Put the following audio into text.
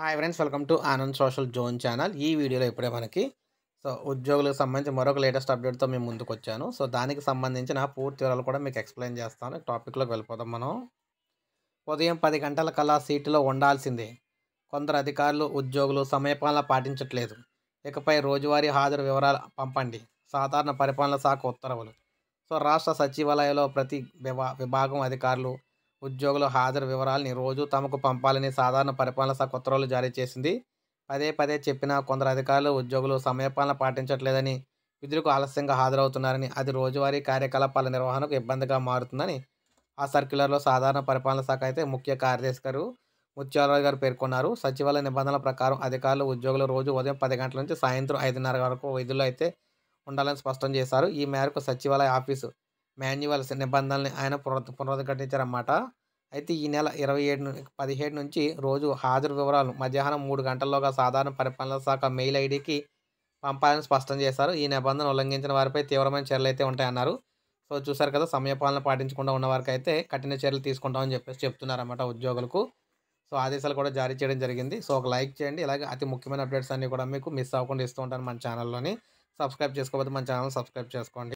hi friends welcome to Anand social zone channel ఈ వీడియోలో ఇప్పుడే మనకి సో ఉద్యోగులకు సంబంధించి మరొక లేటెస్ట్ అప్డేట్తో మేము ముందుకు వచ్చాను సో దానికి సంబంధించిన పూర్తి వివరాలు కూడా మీకు ఎక్స్ప్లెయిన్ చేస్తాను టాపిక్లోకి వెళ్ళిపోదాం మనం ఉదయం పది గంటల కల్లా సీట్లో ఉండాల్సిందే కొందరు అధికారులు ఉద్యోగులు సమయపాలన పాటించట్లేదు ఇకపై రోజువారీ హాజరు వివరాలు పంపండి సాధారణ పరిపాలన శాఖ ఉత్తర్వులు సో రాష్ట్ర సచివాలయంలో ప్రతి విభాగం అధికారులు ఉద్యోగుల హాజరు వివరాలని రోజు తమకు పంపాలని సాధారణ పరిపాలన శాఖ ఉత్తర్వులు జారీ చేసింది పదే పదే చెప్పినా కొందరు అధికారులు ఉద్యోగులు సమయపాలన పాటించట్లేదని విధులకు ఆలస్యంగా హాజరవుతున్నారని అది రోజువారీ కార్యకలాపాల నిర్వహణకు ఇబ్బందిగా మారుతుందని ఆ సర్క్యులర్లో సాధారణ పరిపాలన శాఖ అయితే ముఖ్య కార్యదర్శి గారు ముత్యాలరావు గారు పేర్కొన్నారు సచివాలయ నిబంధనల ప్రకారం అధికారులు ఉద్యోగులు రోజు ఉదయం పది గంటల నుంచి సాయంత్రం ఐదున్నర వరకు విధుల్లో అయితే ఉండాలని స్పష్టం చేశారు ఈ మేరకు సచివాలయ ఆఫీసు మాన్యువల్స్ నిబంధనల్ని ఆయన పునరుద్ఘటించారన్నమాట అయితే ఈ నెల ఇరవై ఏడు పదిహేడు నుంచి రోజు హాజరు వివరాలు మధ్యాహ్నం మూడు గంటల్లోగా సాధారణ పరిపాలన శాఖ మెయిల్ ఐడికి పంపాలని స్పష్టం చేశారు ఈ నిబంధన ఉల్లంఘించిన వారిపై తీవ్రమైన చర్యలు అయితే ఉంటాయన్నారు సో చూసారు కదా సమయపాలన పాటించకుండా ఉన్న వారికి అయితే కఠిన చర్యలు తీసుకుంటామని చెప్పేసి చెప్తున్నారన్నమాట ఉద్యోగులకు సో ఆదేశాలు కూడా జారీ చేయడం జరిగింది సో ఒక లైక్ చేయండి ఇలాగే అతి ముఖ్యమైన అప్డేట్స్ అన్నీ కూడా మీకు మిస్ అవ్వకుండా ఇస్తూ ఉంటాను మన ఛానల్లోని సబ్స్క్రైబ్ చేసుకోకపోతే మన ఛానల్ సబ్స్క్రైబ్ చేసుకోండి